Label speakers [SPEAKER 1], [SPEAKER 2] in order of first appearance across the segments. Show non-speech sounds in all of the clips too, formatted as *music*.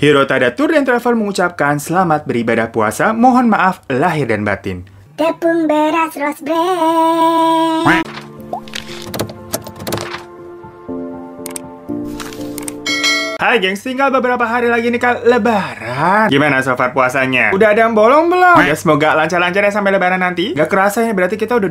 [SPEAKER 1] Hero Tada Tour dan Travel mengucapkan selamat beribadah puasa, mohon maaf lahir dan batin. Tepung beras Hai geng, tinggal beberapa hari lagi nih kak lebaran Gimana so far puasanya? Udah ada yang bolong belum? Ya semoga lancar-lancar ya sampai lebaran nanti Gak kerasa ya berarti kita udah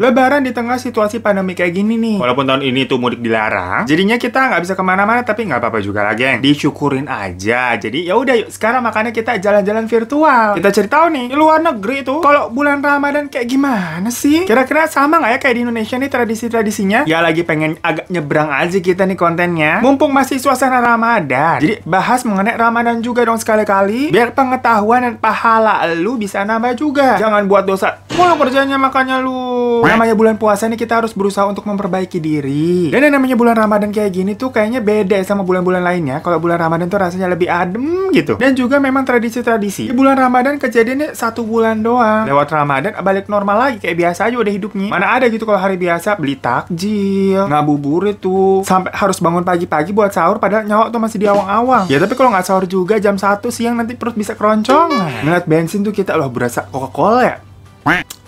[SPEAKER 1] 2 tahun Lebaran di tengah situasi pandemi kayak gini nih Walaupun tahun ini tuh mudik dilarang Jadinya kita nggak bisa kemana-mana tapi nggak apa-apa juga lah geng Disyukurin aja Jadi ya udah yuk sekarang makanya kita jalan-jalan virtual Kita cari tahu nih di luar negeri tuh Kalau bulan Ramadan kayak gimana sih? Kira-kira sama nggak ya kayak di Indonesia nih tradisi-tradisinya? Ya lagi pengen agak nyebrang aja kita nih kontennya Mumpung masih suasana Ramadan Ramadan. Jadi bahas mengenai Ramadan juga dong sekali-kali biar pengetahuan dan pahala lu bisa nambah juga. Jangan buat dosa. Mulu kerjanya makanya lu. Namanya bulan puasa nih kita harus berusaha untuk memperbaiki diri. Dan yang namanya bulan Ramadan kayak gini tuh kayaknya beda sama bulan-bulan lainnya. Kalau bulan Ramadan tuh rasanya lebih adem gitu. Dan juga memang tradisi-tradisi. Di bulan Ramadan kejadiannya satu bulan doang. Lewat Ramadan balik normal lagi kayak biasa aja udah hidupnya. Mana ada gitu kalau hari biasa beli takjil, ngabuburit itu. sampai harus bangun pagi-pagi buat sahur padahal nyawa sahur tuh masih di awang-awang. Ya tapi kalau nggak sahur juga jam 1 siang nanti perut bisa keroncongan. Ngeliat bensin tuh kita loh berasa Coca-Cola ya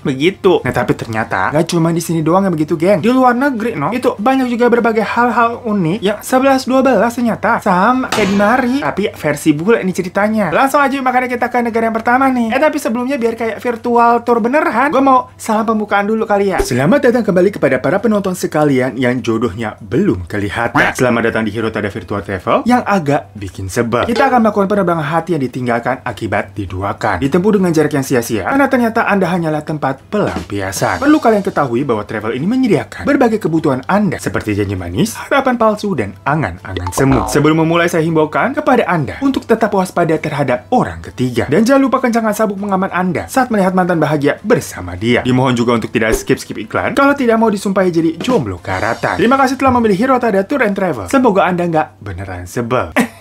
[SPEAKER 1] begitu. Nah tapi ternyata gak cuma di sini doang yang begitu geng. Di luar negeri no, itu banyak juga berbagai hal-hal unik yang 11-12 ternyata sama kayak di mari. Tapi versi bule ini ceritanya. Langsung aja makanya kita ke negara yang pertama nih. Eh tapi sebelumnya biar kayak virtual tour beneran, gue mau salam pembukaan dulu kali ya. Selamat datang kembali kepada para penonton sekalian yang jodohnya belum kelihatan. Selamat datang di Hero Tada Virtual Travel yang agak bikin sebel. Kita akan melakukan penerbangan hati yang ditinggalkan akibat diduakan. Ditempuh dengan jarak yang sia-sia karena ternyata Anda hanyalah tempat tempat pelampiasan. Perlu kalian ketahui bahwa travel ini menyediakan berbagai kebutuhan Anda seperti janji manis, harapan palsu, dan angan-angan semut. Sebelum memulai saya himbaukan kepada Anda untuk tetap waspada terhadap orang ketiga. Dan jangan lupa kencangkan sabuk pengaman Anda saat melihat mantan bahagia bersama dia. Dimohon juga untuk tidak skip-skip iklan kalau tidak mau disumpahi jadi jomblo karatan. Terima kasih telah memilih Hirota Datur and Travel. Semoga Anda nggak beneran sebel. *laughs*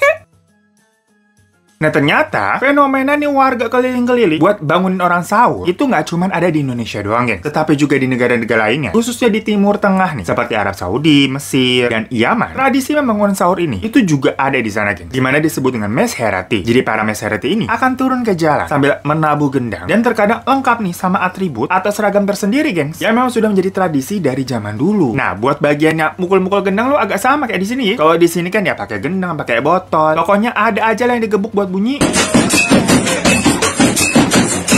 [SPEAKER 1] Nah ternyata fenomena nih warga keliling-keliling buat bangunin orang sahur itu nggak cuman ada di Indonesia doang geng, tetapi juga di negara-negara lainnya, khususnya di Timur Tengah nih, seperti Arab Saudi, Mesir, dan Yaman. Tradisi membangun sahur ini itu juga ada di sana geng, dimana disebut dengan mesherati. Jadi para mesherati ini akan turun ke jalan sambil menabuh gendang dan terkadang lengkap nih sama atribut atau seragam tersendiri geng yang memang sudah menjadi tradisi dari zaman dulu. Nah buat bagiannya mukul-mukul gendang lo agak sama kayak di sini ya. Kalau di sini kan ya pakai gendang, pakai botol, pokoknya ada aja lah yang digebuk buat buat bunyi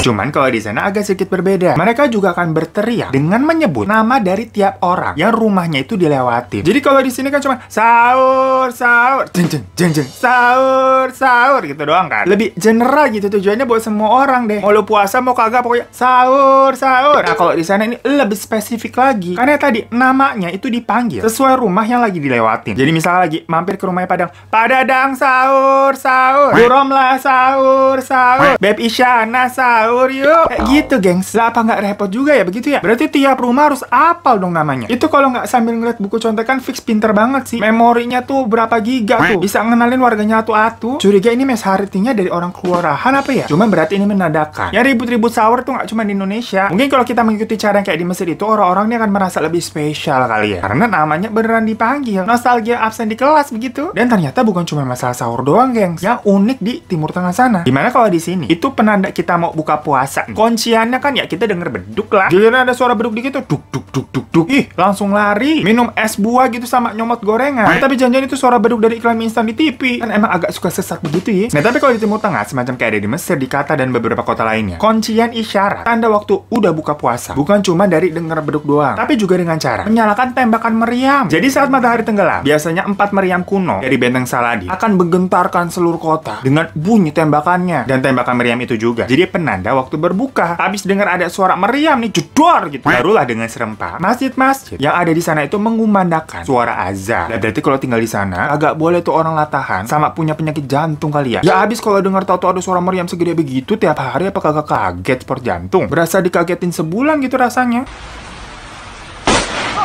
[SPEAKER 1] Cuman kalau di sana agak sedikit berbeda. Mereka juga akan berteriak dengan menyebut nama dari tiap orang yang rumahnya itu dilewati. Jadi kalau di sini kan cuma sahur, sahur, jeng jeng jeng jeng, sahur, sahur gitu doang kan. Lebih general gitu tujuannya buat semua orang deh. Mau lu puasa mau kagak pokoknya sahur, sahur. Nah kalau di sana ini lebih spesifik lagi karena tadi namanya itu dipanggil sesuai rumah yang lagi dilewatin. Jadi misalnya lagi mampir ke rumahnya Padang, padang sahur, sahur, Buromlah sahur, sahur, Beb Isyana sahur, yuk Kayak gitu, gengs. Lah apa nggak repot juga ya begitu ya? Berarti tiap rumah harus apal dong namanya. Itu kalau nggak sambil ngeliat buku contekan fix pinter banget sih. Memorinya tuh berapa giga tuh. Bisa ngenalin warganya atu-atu. Curiga ini mes haritinya dari orang kelurahan apa ya? Cuman berarti ini menandakan. Ya ribut-ribut sahur tuh nggak cuma di Indonesia. Mungkin kalau kita mengikuti cara yang kayak di Mesir itu orang-orang ini akan merasa lebih spesial kali ya. Karena namanya beneran dipanggil. Nostalgia absen di kelas begitu. Dan ternyata bukan cuma masalah sahur doang, gengs. Yang unik di Timur Tengah sana. Gimana kalau di sini? Itu penanda kita mau buka puasa. Hmm. Kunciannya kan ya kita denger beduk lah. Jadi ada suara beduk dikit tuh duk duk duk duk duk. Ih, langsung lari. Minum es buah gitu sama nyomot gorengan. Nah, tapi janjian itu suara beduk dari iklan instan di TV. Kan emang agak suka sesat begitu ya. Nah, tapi kalau di Timur Tengah semacam kayak ada di Mesir, di Qatar dan beberapa kota lainnya. Kuncian isyarat tanda waktu udah buka puasa. Bukan cuma dari denger beduk doang, tapi juga dengan cara menyalakan tembakan meriam. Jadi saat matahari tenggelam, biasanya empat meriam kuno dari benteng Saladin akan menggentarkan seluruh kota dengan bunyi tembakannya dan tembakan meriam itu juga. Jadi penanda anda waktu berbuka. Habis dengar ada suara meriam nih, jedor gitu. Barulah dengan serempak, masjid-masjid yang ada di sana itu mengumandangkan suara azan. Nah, berarti kalau tinggal di sana, agak boleh tuh orang latahan sama punya penyakit jantung kali ya. Ya habis kalau dengar tahu ada suara meriam segede begitu tiap hari apa kagak kaget sport jantung? Berasa dikagetin sebulan gitu rasanya. Oh.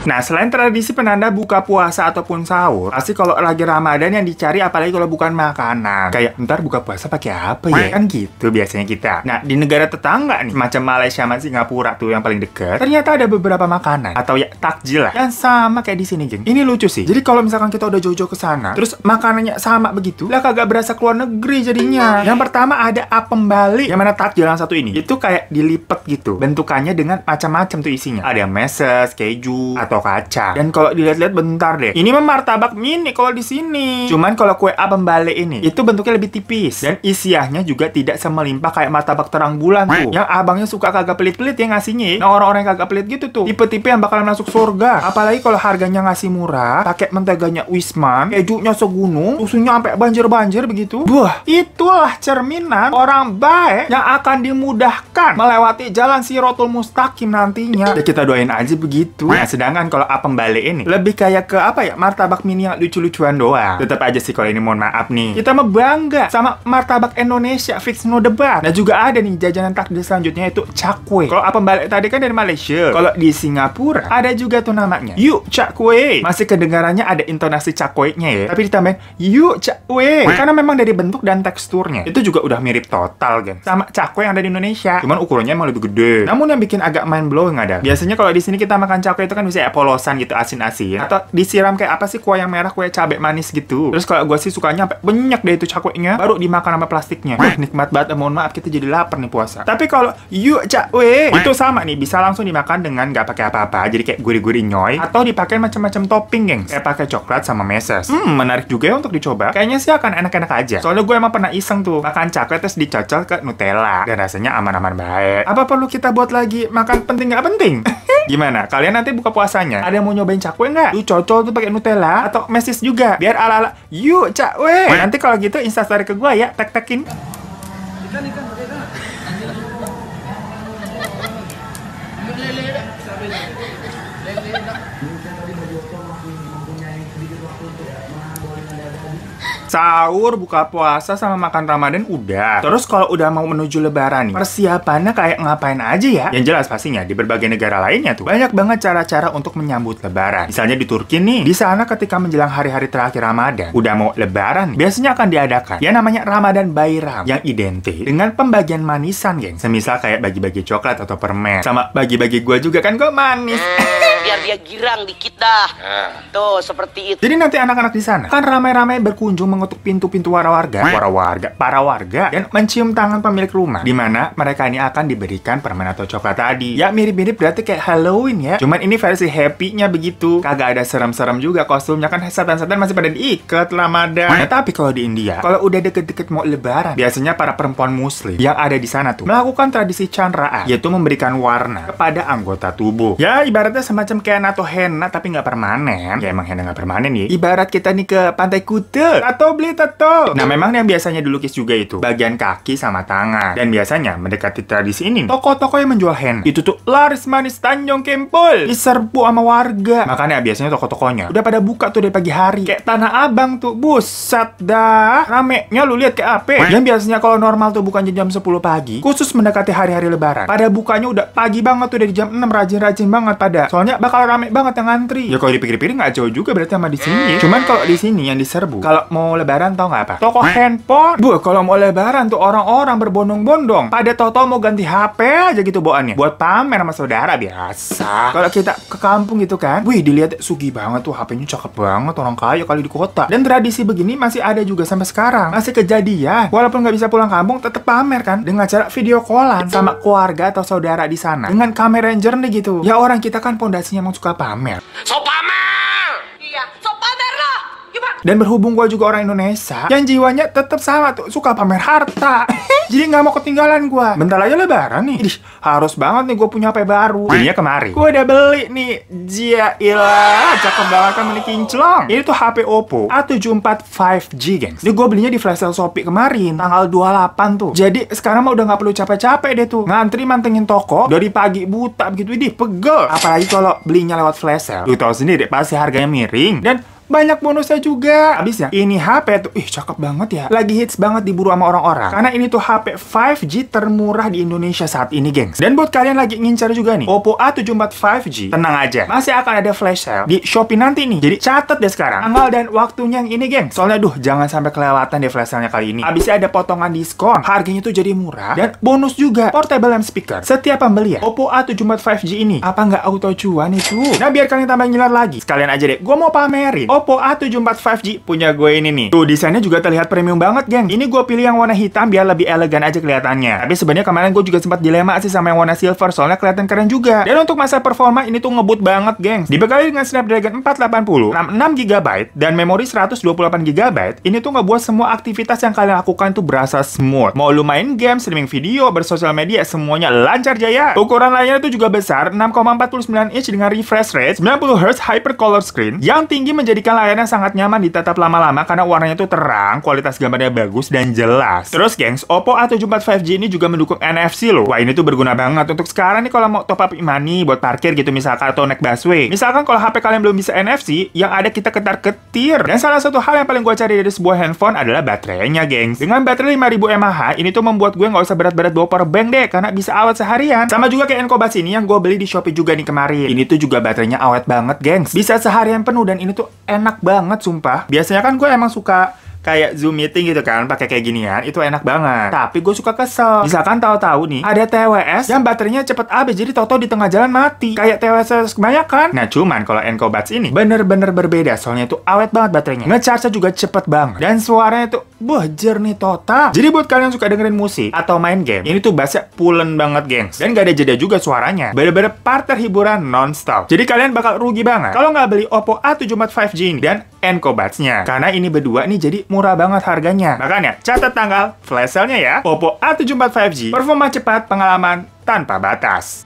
[SPEAKER 1] Nah, selain tradisi penanda buka puasa ataupun sahur, pasti kalau lagi Ramadan yang dicari apalagi kalau bukan makanan. Kayak, ntar buka puasa pakai apa ya? Kan gitu biasanya kita. Nah, di negara tetangga nih, macam Malaysia sama Singapura tuh yang paling dekat, ternyata ada beberapa makanan atau ya takjil lah yang sama kayak di sini, geng. Ini lucu sih. Jadi kalau misalkan kita udah jauh-jauh ke sana, terus makanannya sama begitu, lah kagak berasa keluar negeri jadinya. Yang pertama ada apem Bali, yang mana takjil yang satu ini. Itu kayak dilipet gitu, bentukannya dengan macam-macam tuh isinya. Ada yang meses, keju, atau atau kaca Dan kalau dilihat-lihat bentar deh. Ini mah martabak mini kalau di sini. Cuman kalau kue A pembalik ini, itu bentuknya lebih tipis dan isiannya juga tidak semelimpah kayak martabak terang bulan tuh. Yang abangnya suka kagak pelit-pelit ya ya. yang ngasihnya. Nah, orang-orang yang kagak pelit gitu tuh, tipe-tipe yang bakalan masuk surga. Apalagi kalau harganya ngasih murah, paket menteganya Wisman, kejunya segunung, susunya sampai banjir-banjir begitu. Wah, itulah cerminan orang baik yang akan dimudahkan melewati jalan Sirotul Mustaqim nantinya. Ya kita doain aja begitu. Nah, sedangkan gorengan kalau apem balik ini lebih kayak ke apa ya martabak mini yang lucu-lucuan doang. Tetap aja sih kalau ini mohon maaf nih. Kita mah bangga sama martabak Indonesia fix no debat. Nah juga ada nih jajanan takdir selanjutnya itu cakwe. Kalau apem balik tadi kan dari Malaysia. Kalau di Singapura ada juga tuh namanya. Yuk cakwe. Masih kedengarannya ada intonasi cakwe-nya ya. Tapi ditambahin yuk cakwe. Karena memang dari bentuk dan teksturnya itu juga udah mirip total kan. Sama cakwe yang ada di Indonesia. Cuman ukurannya emang lebih gede. Namun yang bikin agak mind blowing ada. Biasanya kalau di sini kita makan cakwe itu kan bisa ya, kayak polosan gitu asin-asin iya. atau disiram kayak apa sih kue yang merah kue cabai manis gitu terus kalau gue sih sukanya banyak deh itu cakwe-nya baru dimakan sama plastiknya Wah, nikmat banget mohon maaf kita jadi lapar nih puasa tapi kalau yuk cakwe itu sama nih bisa langsung dimakan dengan nggak pakai apa-apa jadi kayak gurih-gurih nyoy atau dipakai macam-macam topping gengs kayak pakai coklat sama meses hmm menarik juga ya untuk dicoba kayaknya sih akan enak-enak aja soalnya gue emang pernah iseng tuh makan cakwe terus dicocol ke Nutella dan rasanya aman-aman baik apa perlu kita buat lagi makan penting nggak penting *laughs* Gimana? Kalian nanti buka puasanya, ada yang mau nyobain cakwe nggak? Lu cocol tuh pakai Nutella atau mesis juga, biar ala-ala yuk cakwe. Nanti kalau gitu instastory ke gua ya, tek-tekin sahur, buka puasa sama makan Ramadan udah. Terus kalau udah mau menuju lebaran nih, persiapannya kayak ngapain aja ya? Yang jelas pastinya di berbagai negara lainnya tuh banyak banget cara-cara untuk menyambut lebaran. Misalnya di Turki nih, di sana ketika menjelang hari-hari terakhir Ramadan, udah mau lebaran, biasanya akan diadakan ya namanya Ramadan Bayram yang identik dengan pembagian manisan, geng. Semisal kayak bagi-bagi coklat atau permen. Sama bagi-bagi gua juga kan gua manis. *laughs* biar nah. dia girang dikit dah. Nah. Tuh, seperti itu. Jadi nanti anak-anak di sana kan ramai-ramai berkunjung mengetuk pintu-pintu warga warga, para warga, para warga dan mencium tangan pemilik rumah di mana mereka ini akan diberikan permen atau coklat tadi. Ya mirip-mirip berarti kayak Halloween ya. Cuman ini versi happy-nya begitu. Kagak ada serem-serem juga kostumnya kan setan-setan masih pada diikat Ramadan. Nah, tapi kalau di India, kalau udah deket-deket mau lebaran, biasanya para perempuan muslim yang ada di sana tuh melakukan tradisi chandraan yaitu memberikan warna kepada anggota tubuh. Ya ibaratnya semacam Ken atau henna tapi nggak permanen, ya emang henna nggak permanen ya. Ibarat kita nih ke pantai kute atau beli tato. Nah memang yang biasanya dilukis juga itu bagian kaki sama tangan. Dan biasanya mendekati tradisi ini, toko-toko yang menjual henna itu tuh laris manis Tanjung Kempul, diserbu sama warga. Makanya biasanya toko-tokonya udah pada buka tuh dari pagi hari. Kayak Tanah Abang tuh, buset dah. Ramenya lu lihat kayak apa? dan biasanya kalau normal tuh bukan jam 10 pagi, khusus mendekati hari-hari lebaran. Pada bukanya udah pagi banget tuh dari jam 6 rajin-rajin banget pada. Soalnya bakal rame banget yang ngantri. Ya kalau dipikir-pikir nggak jauh juga berarti sama di sini. Eh. Cuman kalau di sini yang diserbu. Kalau mau lebaran tau nggak apa? Toko handphone. Bu, kalau mau lebaran tuh orang-orang berbondong-bondong. Pada toto mau ganti HP aja gitu bawaannya. Buat pamer sama saudara biasa. Kalau kita ke kampung gitu kan, wih dilihat sugi banget tuh HP-nya cakep banget orang kaya kali di kota. Dan tradisi begini masih ada juga sampai sekarang. Masih kejadian. Walaupun nggak bisa pulang kampung, tetap pamer kan dengan cara video callan sama keluarga atau saudara di sana dengan kamera yang jernih gitu. Ya orang kita kan pondasinya 宮本かばんめ。そば Dan berhubung gue juga orang Indonesia, yang jiwanya tetap sama tuh, suka pamer harta. *laughs* Jadi nggak mau ketinggalan gue. Bentar aja lebaran nih. Ih, harus banget nih gue punya HP baru. Belinya kemarin. Gue udah beli nih. Jia ilah, cakep banget kan kinclong. Ini tuh HP Oppo A74 5G, gengs. Ini gue belinya di flash sale Shopee kemarin, tanggal 28 tuh. Jadi sekarang mah udah nggak perlu capek-capek deh tuh. Ngantri mantengin toko, dari pagi buta begitu, ini pegel. Apalagi kalau belinya lewat flash sale. Lu tau sendiri, pasti harganya miring. Dan banyak bonusnya juga. Habis ya, ini HP tuh, ih cakep banget ya. Lagi hits banget diburu sama orang-orang. Karena ini tuh HP 5G termurah di Indonesia saat ini, gengs. Dan buat kalian lagi ngincar juga nih, Oppo A74 5G, tenang aja. Masih akan ada flash sale di Shopee nanti nih. Jadi catat deh sekarang. Tanggal dan waktunya yang ini, gengs. Soalnya duh, jangan sampai kelewatan deh flash sale-nya kali ini. abisnya ada potongan diskon. Harganya tuh jadi murah dan bonus juga portable lamp speaker. Setiap pembeli ya Oppo A74 5G ini apa nggak auto cuan itu? Ya, nah, biar kalian tambah ngiler lagi. Sekalian aja deh, gue mau pamerin Oppo A74 5G punya gue ini nih. Tuh, desainnya juga terlihat premium banget, geng. Ini gue pilih yang warna hitam biar lebih elegan aja kelihatannya. Tapi sebenarnya kemarin gue juga sempat dilema sih sama yang warna silver, soalnya kelihatan keren juga. Dan untuk masa performa ini tuh ngebut banget, geng. Dibekali dengan Snapdragon 480, 6 GB dan memori 128 GB, ini tuh ngebuat semua aktivitas yang kalian lakukan tuh berasa smooth. Mau lu main game, streaming video, bersosial media, semuanya lancar jaya. Ukuran layarnya tuh juga besar, 6,49 inch dengan refresh rate 90 Hz hyper color screen yang tinggi menjadikan jika layarnya sangat nyaman ditatap lama-lama karena warnanya tuh terang, kualitas gambarnya bagus dan jelas. Terus gengs, Oppo A74 5G ini juga mendukung NFC loh. Wah ini tuh berguna banget untuk sekarang nih kalau mau top up imani buat parkir gitu misalkan atau naik busway. Misalkan kalau HP kalian belum bisa NFC, yang ada kita ketar-ketir. Dan salah satu hal yang paling gue cari dari sebuah handphone adalah baterainya gengs. Dengan baterai 5000 mAh, ini tuh membuat gue nggak usah berat-berat bawa power bank deh karena bisa awet seharian. Sama juga kayak Encobas ini yang gue beli di Shopee juga nih kemarin. Ini tuh juga baterainya awet banget gengs. Bisa seharian penuh dan ini tuh enak banget sumpah. Biasanya kan gue emang suka kayak Zoom meeting gitu kan pakai kayak ginian itu enak banget tapi gue suka kesel misalkan tahu-tahu nih ada TWS yang baterainya cepet habis jadi toto di tengah jalan mati kayak TWS kebanyakan nah cuman kalau Enco Buds ini bener-bener berbeda soalnya itu awet banget baterainya ngecharge juga cepet banget dan suaranya tuh Bajer nih total. Jadi buat kalian suka dengerin musik atau main game, ini tuh bahasa pulen banget, gengs. Dan gak ada jeda juga suaranya. Bener-bener partner hiburan non-stop. Jadi kalian bakal rugi banget kalau nggak beli Oppo A74 5G ini dan Enco Buds-nya. Karena ini berdua nih jadi murah banget harganya. Makanya catat tanggal flash sale-nya ya. Oppo A74 5G, performa cepat, pengalaman tanpa batas.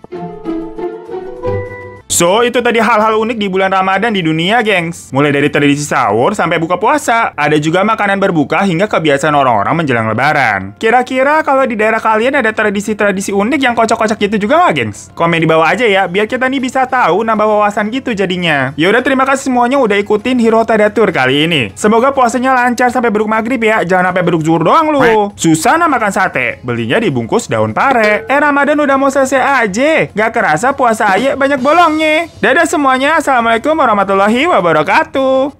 [SPEAKER 1] So, itu tadi hal-hal unik di bulan Ramadan di dunia, gengs. Mulai dari tradisi sahur sampai buka puasa. Ada juga makanan berbuka hingga kebiasaan orang-orang menjelang lebaran. Kira-kira kalau di daerah kalian ada tradisi-tradisi unik yang kocok-kocok gitu juga nggak, gengs? Komen di bawah aja ya, biar kita nih bisa tahu nambah wawasan gitu jadinya. Yaudah, terima kasih semuanya udah ikutin Hero Tour kali ini. Semoga puasanya lancar sampai beruk maghrib ya, jangan sampai beruk zuhur doang lu. nah makan sate, belinya dibungkus daun pare. Eh, Ramadan udah mau selesai aja. Gak kerasa puasa aja banyak bolong. Dada Dadah semuanya. Assalamualaikum warahmatullahi wabarakatuh.